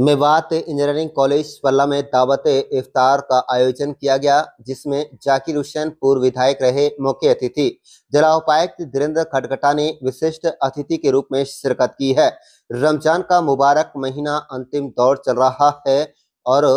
Mewat engineering college पल्ला में दावत इफ्तार का आयोजन किया गया जिसमें जाकिर हुसैन पूर्व विधायक रहे मुख्य अतिथि जिला उपायुक्त धीरेन्द्र खटगटा ने विशिष्ट अतिथि के रूप में शिरकत की है रमजान का मुबारक महीना अंतिम दौर चल रहा है और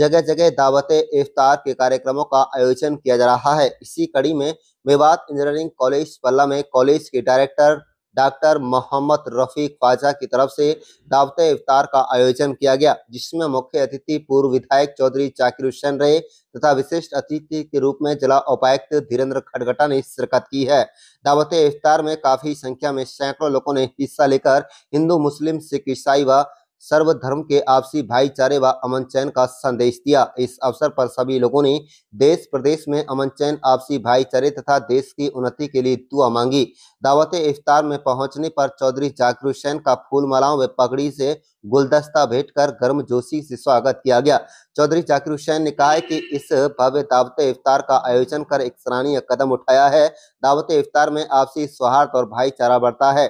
जगह जगह दावत इफ्तार के कार्यक्रमों का आयोजन किया जा रहा है इसी कड़ी में मेवात इंजीनियरिंग कॉलेज पल्ला में कॉलेज के डायरेक्टर डॉक्टर मोहम्मद रफीक ख्वाजा की तरफ से दावत इफ्तार का आयोजन किया गया जिसमें मुख्य अतिथि पूर्व विधायक चौधरी चाकिर हुसैन रहे तथा विशिष्ट अतिथि के रूप में जिला उपायुक्त धीरेन्द्र खडगटा ने शिरकत की है दावत इफ्तार में काफी संख्या में सैकड़ों लोगों ने हिस्सा लेकर हिंदू मुस्लिम सिख ईसाई व सर्वधर्म के आपसी भाईचारे व अमन चैन का संदेश दिया इस अवसर पर सभी लोगों ने देश प्रदेश में अमन चैन आपसी भाईचारे तथा देश की उन्नति के लिए दुआ मांगी दावत इफ्तार में पहुंचने पर चौधरी जाकिर हुसैन का फूलमालाओं व पगड़ी से गुलदस्ता भेंट कर गर्म जोशी से स्वागत किया गया चौधरी जाकिर हुसैन ने कहा कि इस भव्य दावत इफ्तार का आयोजन कर एक सराहनीय कदम उठाया है दावत इफ्तार में आपसी सौहार्द और भाईचारा बढ़ता है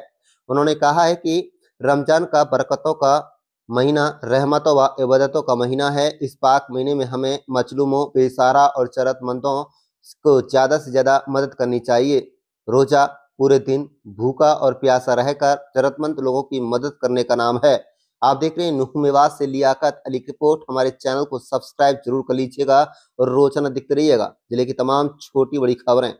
उन्होंने कहा है कि रमजान का बरकतों का महीना रहमतों व इबादतों का महीना है इस पाक महीने में हमें मजलूमों बेसारा और चरतमंदों को ज़्यादा से ज़्यादा मदद करनी चाहिए रोज़ा पूरे दिन भूखा और प्यासा रहकर जरूरतमंद लोगों की मदद करने का नाम है आप देख रहे हैं नुहमेवास से लियाकत अली रिपोर्ट हमारे चैनल को सब्सक्राइब जरूर कर लीजिएगा और रोजाना दिखते रहिएगा जिले की तमाम छोटी बड़ी खबरें